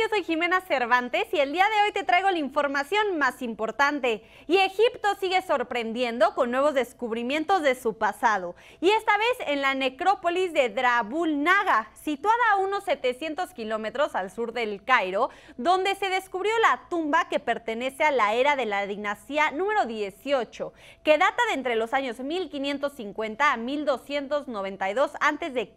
Yo soy Jimena Cervantes y el día de hoy te traigo la información más importante. Y Egipto sigue sorprendiendo con nuevos descubrimientos de su pasado. Y esta vez en la necrópolis de Drabul Naga, situada a unos 700 kilómetros al sur del Cairo, donde se descubrió la tumba que pertenece a la era de la dinastía número 18, que data de entre los años 1550 a 1292 a.C.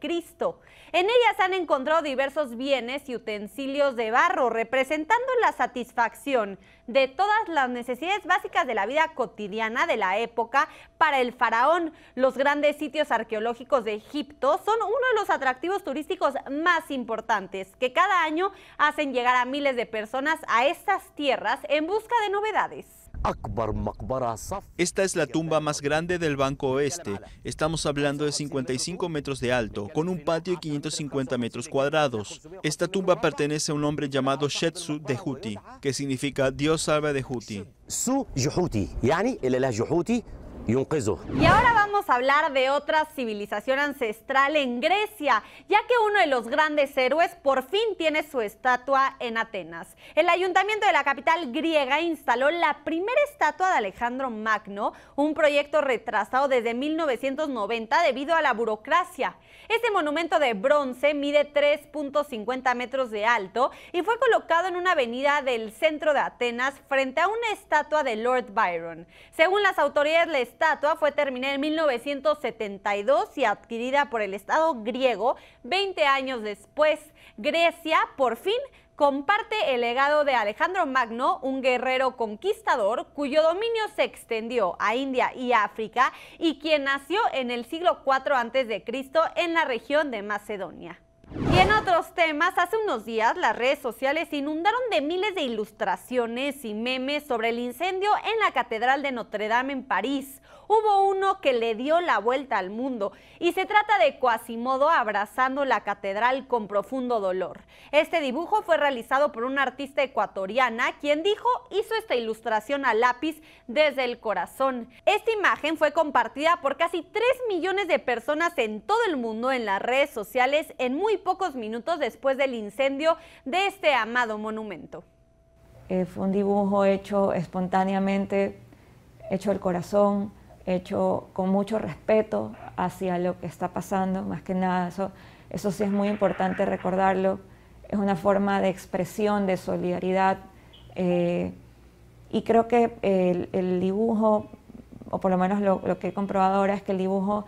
En ella se han encontrado diversos bienes y utensilios de de barro, representando la satisfacción de todas las necesidades básicas de la vida cotidiana de la época para el faraón. Los grandes sitios arqueológicos de Egipto son uno de los atractivos turísticos más importantes que cada año hacen llegar a miles de personas a estas tierras en busca de novedades. Esta es la tumba más grande del Banco Oeste. Estamos hablando de 55 metros de alto, con un patio de 550 metros cuadrados. Esta tumba pertenece a un hombre llamado Shetsu de Huti, que significa Dios salve de Huti. Y ahora a hablar de otra civilización ancestral en Grecia, ya que uno de los grandes héroes por fin tiene su estatua en Atenas. El ayuntamiento de la capital griega instaló la primera estatua de Alejandro Magno, un proyecto retrasado desde 1990 debido a la burocracia. Este monumento de bronce mide 3.50 metros de alto y fue colocado en una avenida del centro de Atenas frente a una estatua de Lord Byron. Según las autoridades, la estatua fue terminada en 19 1972 y adquirida por el Estado griego 20 años después. Grecia, por fin, comparte el legado de Alejandro Magno, un guerrero conquistador cuyo dominio se extendió a India y África y quien nació en el siglo IV a.C. en la región de Macedonia. Y en otros temas, hace unos días las redes sociales inundaron de miles de ilustraciones y memes sobre el incendio en la Catedral de Notre Dame en París hubo uno que le dio la vuelta al mundo y se trata de Quasimodo abrazando la catedral con profundo dolor. Este dibujo fue realizado por una artista ecuatoriana quien dijo hizo esta ilustración a lápiz desde el corazón. Esta imagen fue compartida por casi 3 millones de personas en todo el mundo en las redes sociales en muy pocos minutos después del incendio de este amado monumento. Eh, fue un dibujo hecho espontáneamente, hecho el corazón, hecho con mucho respeto hacia lo que está pasando, más que nada, eso, eso sí es muy importante recordarlo, es una forma de expresión, de solidaridad, eh, y creo que el, dibujo, o por lo menos lo, que he comprobado ahora, es que el dibujo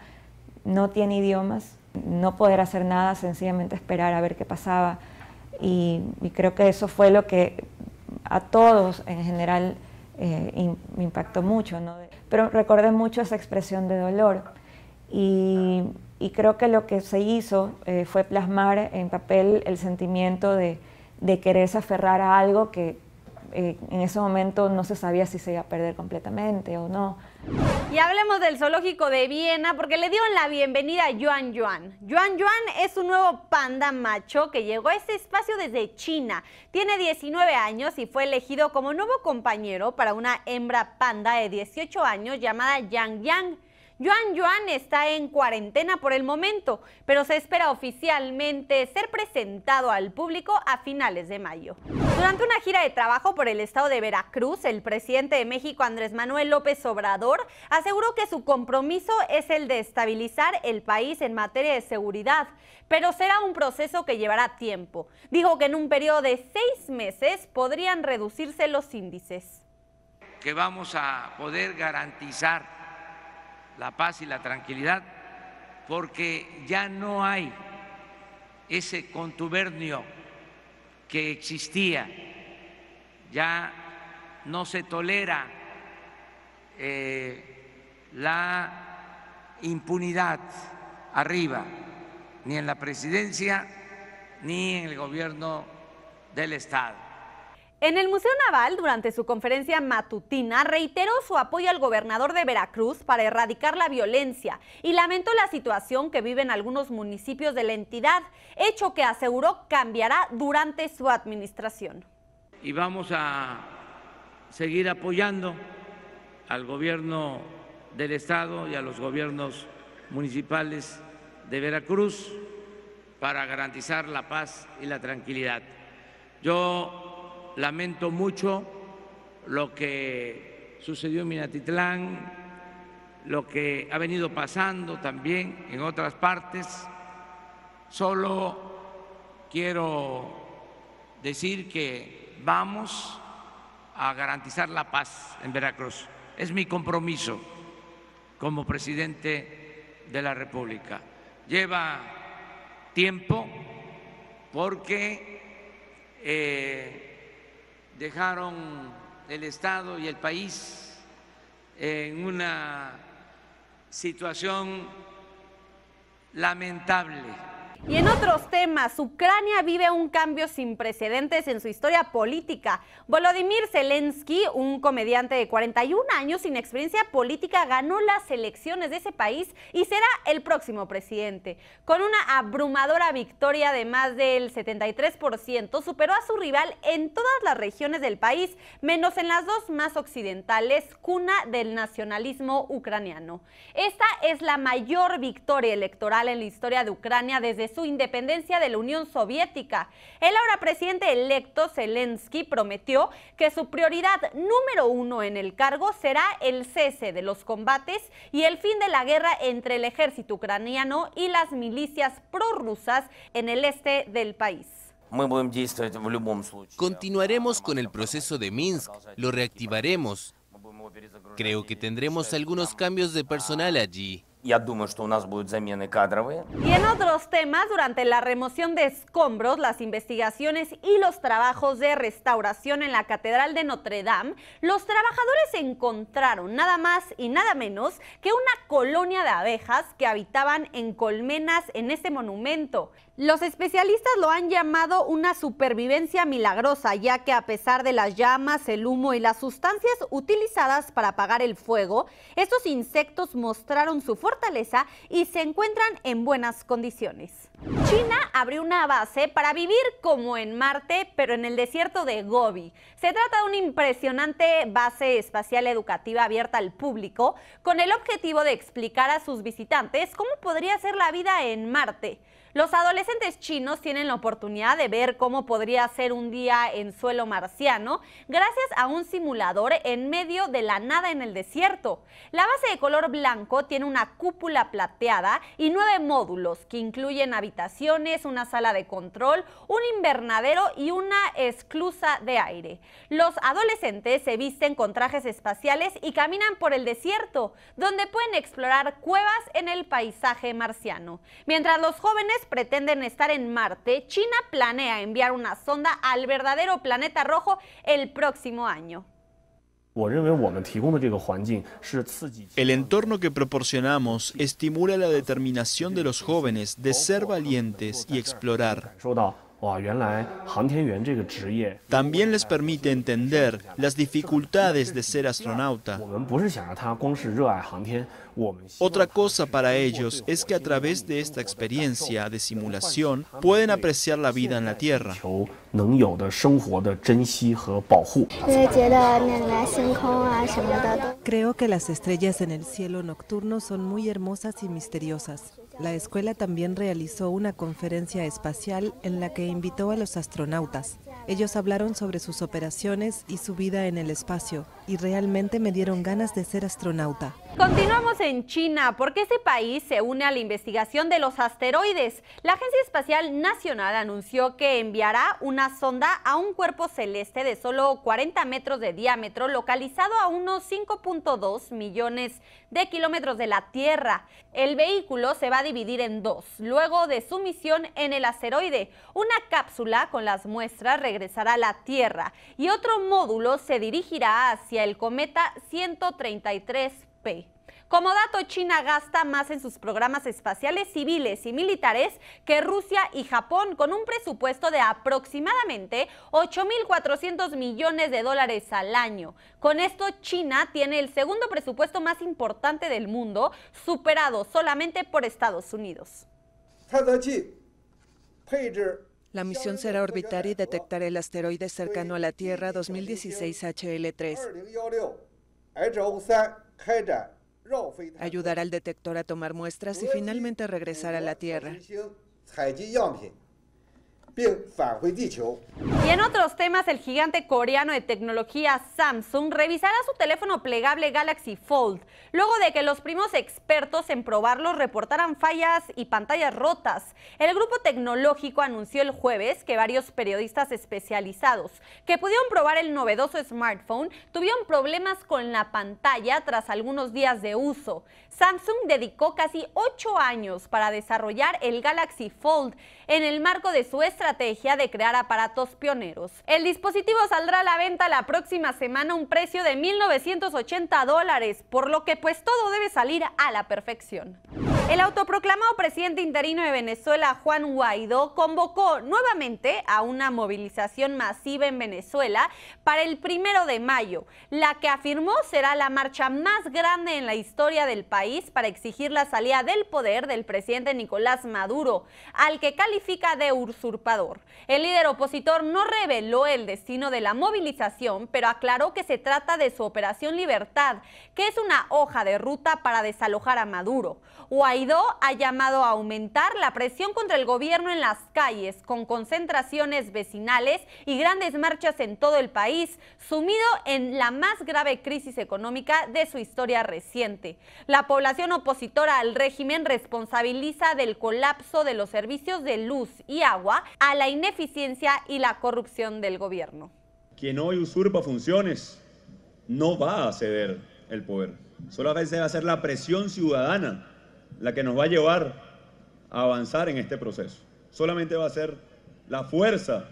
no tiene idiomas, no poder hacer nada, sencillamente esperar a ver qué pasaba, y, creo que eso fue lo que a todos en general eh, me impactó mucho. ¿no? pero recordé mucho esa expresión de dolor. Y, creo que lo que se hizo eh, fue plasmar en papel el sentimiento de, de quererse aferrar a algo que eh, en ese momento no se sabía si se iba a perder completamente o no. Y hablemos del zoológico de Viena porque le dieron la bienvenida a Yuan Yuan. Yuan Yuan es un nuevo panda macho que llegó a este espacio desde China. Tiene 19 años y fue elegido como nuevo compañero para una hembra panda de 18 años llamada Yang Yang. Yuan Yuan está en cuarentena por el momento, pero se espera oficialmente ser presentado al público a finales de mayo. Durante una gira de trabajo por el estado de Veracruz, el presidente de México Andrés Manuel López Obrador aseguró que su compromiso es el de estabilizar el país en materia de seguridad, pero será un proceso que llevará tiempo. Dijo que en un periodo de seis meses podrían reducirse los índices. Que vamos a poder garantizar la paz y la tranquilidad, porque ya no hay ese contubernio que existía, ya no se tolera eh, la impunidad arriba, ni en la presidencia ni en el gobierno del Estado. En el Museo Naval, durante su conferencia matutina, reiteró su apoyo al gobernador de Veracruz para erradicar la violencia y lamentó la situación que viven algunos municipios de la entidad, hecho que aseguró cambiará durante su administración. Y vamos a seguir apoyando al gobierno del Estado y a los gobiernos municipales de Veracruz para garantizar la paz y la tranquilidad. Yo Lamento mucho lo que sucedió en Minatitlán, lo que ha venido pasando también en otras partes. Solo quiero decir que vamos a garantizar la paz en Veracruz. Es mi compromiso como presidente de la República. Lleva tiempo porque eh, dejaron el Estado y el país en una situación lamentable. Y en otros temas, Ucrania vive un cambio sin precedentes en su historia política. Volodymyr Zelensky, un comediante de 41 años sin experiencia política, ganó las elecciones de ese país y será el próximo presidente. Con una abrumadora victoria de más del 73%, superó a su rival en todas las regiones del país, menos en las dos más occidentales, cuna del nacionalismo ucraniano. Esta es la mayor victoria electoral en la historia de Ucrania desde su independencia de la Unión Soviética. El ahora presidente electo Zelensky prometió que su prioridad número uno en el cargo será el cese de los combates y el fin de la guerra entre el ejército ucraniano y las milicias prorrusas en el este del país. Continuaremos con el proceso de Minsk, lo reactivaremos. Creo que tendremos algunos cambios de personal allí. Y en otros temas, durante la remoción de escombros, las investigaciones y los trabajos de restauración en la Catedral de Notre Dame, los trabajadores encontraron nada más y nada menos que una colonia de abejas que habitaban en colmenas en ese monumento. Los especialistas lo han llamado una supervivencia milagrosa, ya que a pesar de las llamas, el humo y las sustancias utilizadas para apagar el fuego, estos insectos mostraron su fortaleza y se encuentran en buenas condiciones. China abrió una base para vivir como en Marte, pero en el desierto de Gobi. Se trata de una impresionante base espacial educativa abierta al público, con el objetivo de explicar a sus visitantes cómo podría ser la vida en Marte. Los adolescentes chinos tienen la oportunidad de ver cómo podría ser un día en suelo marciano gracias a un simulador en medio de la nada en el desierto. La base de color blanco tiene una cúpula plateada y nueve módulos que incluyen habitaciones, una sala de control, un invernadero y una esclusa de aire. Los adolescentes se visten con trajes espaciales y caminan por el desierto, donde pueden explorar cuevas en el paisaje marciano, mientras los jóvenes pretenden estar en Marte. China planea enviar una sonda al verdadero planeta rojo el próximo año. El entorno que proporcionamos estimula la determinación de los jóvenes de ser valientes y explorar. También les permite entender las dificultades de ser astronauta. Otra cosa para ellos es que a través de esta experiencia de simulación pueden apreciar la vida en la Tierra. Creo que las estrellas en el cielo nocturno son muy hermosas y misteriosas. La escuela también realizó una conferencia espacial en la que invitó a los astronautas. Ellos hablaron sobre sus operaciones y su vida en el espacio, y realmente me dieron ganas de ser astronauta. Continuamos en China, porque ese país se une a la investigación de los asteroides. La Agencia Espacial Nacional anunció que enviará una sonda a un cuerpo celeste de solo 40 metros de diámetro, localizado a unos 5.2 millones de kilómetros de la Tierra. El vehículo se va a dividir en dos, luego de su misión en el asteroide. Una cápsula con las muestras regresará a la Tierra y otro módulo se dirigirá hacia el cometa 133P. Como dato, China gasta más en sus programas espaciales civiles y militares que Rusia y Japón, con un presupuesto de aproximadamente 8.400 millones de dólares al año. Con esto, China tiene el segundo presupuesto más importante del mundo, superado solamente por Estados Unidos. La misión será orbitar y detectar el asteroide cercano a la Tierra 2016 HL3. Ayudar al detector a tomar muestras y finalmente regresar a la Tierra. Y en otros temas, el gigante coreano de tecnología Samsung revisará su teléfono plegable Galaxy Fold, luego de que los primos expertos en probarlo reportaran fallas y pantallas rotas. El grupo tecnológico anunció el jueves que varios periodistas especializados que pudieron probar el novedoso smartphone tuvieron problemas con la pantalla tras algunos días de uso. Samsung dedicó casi ocho años para desarrollar el Galaxy Fold, en el marco de su estrategia de crear aparatos pioneros. El dispositivo saldrá a la venta la próxima semana a un precio de 1.980 dólares, por lo que pues todo debe salir a la perfección. El autoproclamado presidente interino de Venezuela, Juan Guaidó, convocó nuevamente a una movilización masiva en Venezuela para el primero de mayo, la que afirmó será la marcha más grande en la historia del país para exigir la salida del poder del presidente Nicolás Maduro, al que califica de usurpador. El líder opositor no reveló el destino de la movilización, pero aclaró que se trata de su Operación Libertad, que es una hoja de ruta para desalojar a Maduro ha llamado a aumentar la presión contra el gobierno en las calles, con concentraciones vecinales y grandes marchas en todo el país, sumido en la más grave crisis económica de su historia reciente. La población opositora al régimen responsabiliza del colapso de los servicios de luz y agua a la ineficiencia y la corrupción del gobierno. Quien hoy usurpa funciones no va a ceder el poder. Solo a veces va a ser la presión ciudadana la que nos va a llevar a avanzar en este proceso. Solamente va a ser la fuerza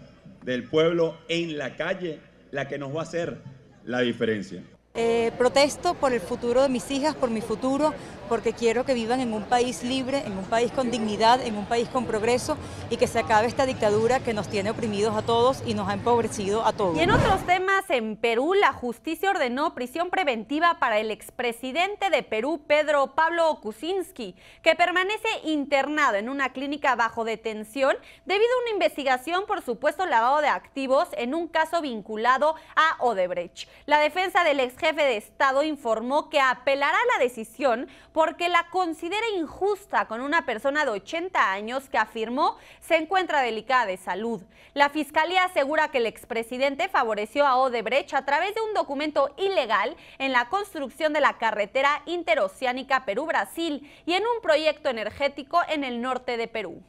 del pueblo en la calle la que nos va a hacer la diferencia. Eh, protesto por el futuro de mis hijas, por mi futuro, porque quiero que vivan en un país libre, en un país con dignidad, en un país con progreso y que se acabe esta dictadura que nos tiene oprimidos a todos y nos ha empobrecido a todos. Y en otros temas, en Perú la justicia ordenó prisión preventiva para el expresidente de Perú, Pedro Pablo Kuczynski, que permanece internado en una clínica bajo detención debido a una investigación por supuesto lavado de activos en un caso vinculado a Odebrecht. La defensa del ex jefe de Estado informó que apelará a la decisión porque la considera injusta con una persona de 80 años que afirmó se encuentra delicada de salud. La fiscalía asegura que el expresidente favoreció a Odebrecht a través de un documento ilegal en la construcción de la carretera interoceánica Perú-Brasil y en un proyecto energético en el norte de Perú.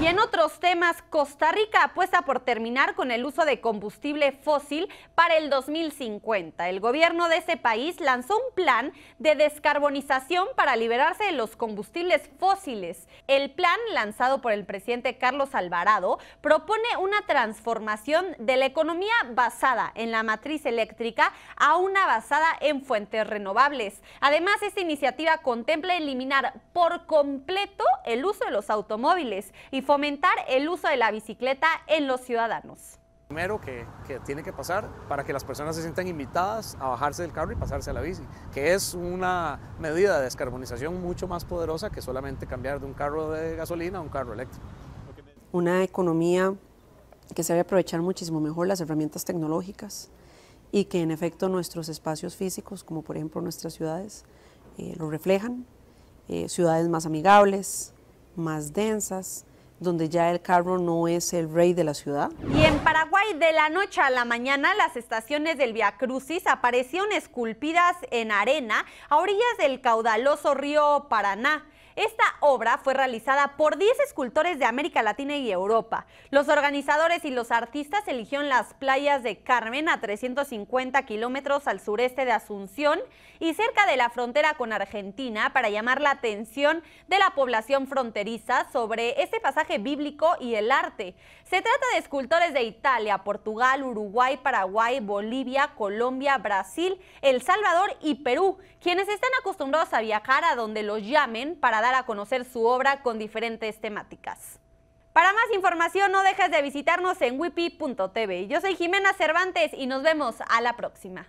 Y en otros temas, Costa Rica apuesta por terminar con el uso de combustible fósil para el 2050. El gobierno de ese país lanzó un plan de descarbonización para liberarse de los combustibles fósiles. El plan, lanzado por el presidente Carlos Alvarado, propone una transformación de la economía basada en la matriz eléctrica a una basada en fuentes renovables. Además, esta iniciativa contempla eliminar por completo el uso de los automóviles y fomentar el uso de la bicicleta en los ciudadanos. Primero que, que tiene que pasar para que las personas se sientan invitadas a bajarse del carro y pasarse a la bici, que es una medida de descarbonización mucho más poderosa que solamente cambiar de un carro de gasolina a un carro eléctrico. Una economía que sabe aprovechar muchísimo mejor las herramientas tecnológicas y que en efecto nuestros espacios físicos, como por ejemplo nuestras ciudades, eh, lo reflejan. Eh, ciudades más amigables, más densas, donde ya el carro no es el rey de la ciudad. Y en Paraguay, de la noche a la mañana, las estaciones del Via Crucis aparecieron esculpidas en arena a orillas del caudaloso río Paraná. Esta obra fue realizada por 10 escultores de América Latina y Europa. Los organizadores y los artistas eligieron las playas de Carmen a 350 kilómetros al sureste de Asunción y cerca de la frontera con Argentina para llamar la atención de la población fronteriza sobre este pasaje bíblico y el arte. Se trata de escultores de Italia, Portugal, Uruguay, Paraguay, Bolivia, Colombia, Brasil, El Salvador y Perú, quienes están acostumbrados a viajar a donde los llamen para dar a conocer su obra con diferentes temáticas. Para más información no dejes de visitarnos en wipi.tv. Yo soy Jimena Cervantes y nos vemos a la próxima.